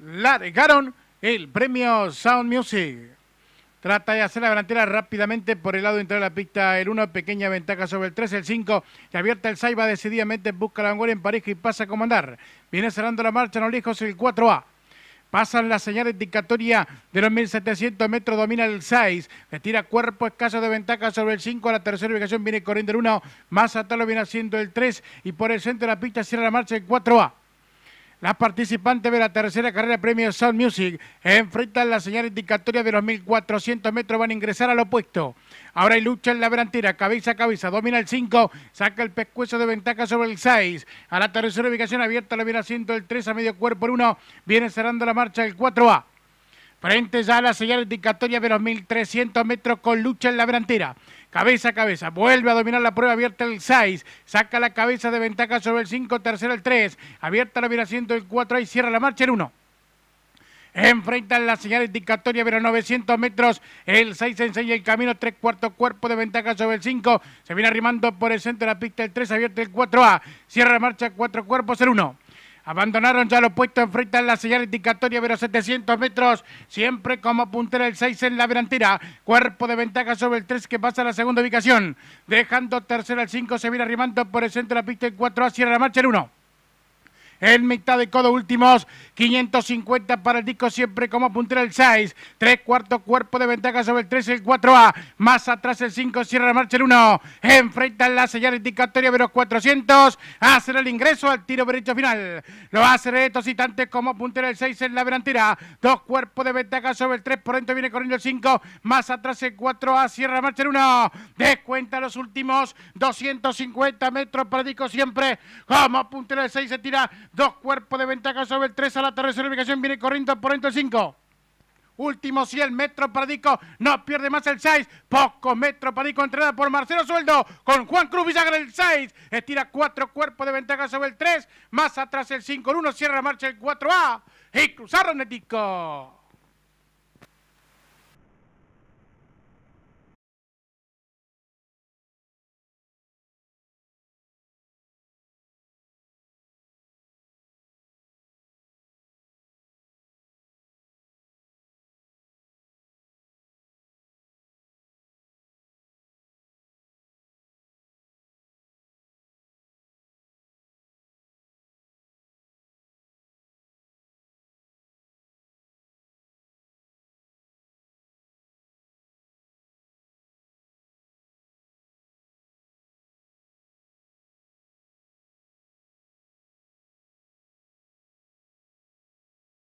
largaron el premio Sound Music. Trata de hacer la delantera rápidamente por el lado de entrar a la pista. El 1, pequeña ventaja sobre el 3, el 5. y abierta el Saiba decididamente, busca la vanguardia en pareja y pasa a comandar. Viene cerrando la marcha, no lejos el 4A. Pasan la señal indicatoria de los 1700 metros, domina el 6, le tira cuerpo escaso de ventaja sobre el 5, a la tercera ubicación viene corriendo el 1, más atrás lo viene haciendo el 3 y por el centro de la pista cierra la marcha el 4A. Las participantes de la tercera carrera Premio Sound Music enfrentan la señal indicatoria de los 1400 metros. Van a ingresar al opuesto. Ahora hay lucha en la verantera, cabeza a cabeza. Domina el 5, saca el pescuezo de ventaja sobre el 6. A la tercera ubicación abierta la viene haciendo el 3 a medio cuerpo el 1. Viene cerrando la marcha el 4A. Frente ya a la señal indicatoria de los 1.300 metros con lucha en la delantera. Cabeza a cabeza, vuelve a dominar la prueba, abierta el 6, saca la cabeza de ventaja sobre el 5, tercero el 3, abierta la haciendo el 4 y cierra la marcha el 1. Enfrentan la señal indicatoria, pero 900 metros. El 6 enseña el camino, tres cuartos cuerpo de ventaja sobre el 5. Se viene arrimando por el centro de la pista el 3, abierta el 4A. Cierra la marcha, cuatro cuerpos, el 1. Abandonaron ya los puestos, enfrentan la señal indicatoria, pero 700 metros, siempre como puntera el 6 en la delantera. Cuerpo de ventaja sobre el 3 que pasa a la segunda ubicación. Dejando tercero al 5, se viene arrimando por el centro de la pista en 4 hacia la marcha el 1 en mitad de codo últimos, 550 para el disco siempre como puntera el 6, tres cuartos cuerpo de ventaja sobre el 3, el 4A, más atrás el 5, cierra la marcha el 1, enfrentan la señal indicatoria pero los 400, hacen el ingreso al tiro derecho final, lo hacen estos citantes como puntera el 6 en la delantera, dos cuerpos de ventaja sobre el 3, por dentro viene corriendo el 5, más atrás el 4A, cierra la marcha el 1, descuenta los últimos 250 metros para el disco siempre, como puntera el 6 se tira Dos cuerpos de ventaja sobre el 3 a la tercera ubicación. Viene corriendo por dentro el 5. Último 100 Metro para Dico. No pierde más el 6. Poco metro para Dico. Entrenada por Marcelo Sueldo. Con Juan Cruz Villagra el 6. Estira cuatro cuerpos de ventaja sobre el 3. Más atrás el 5. El 1 cierra la marcha el 4A. Y cruzaron el Dico.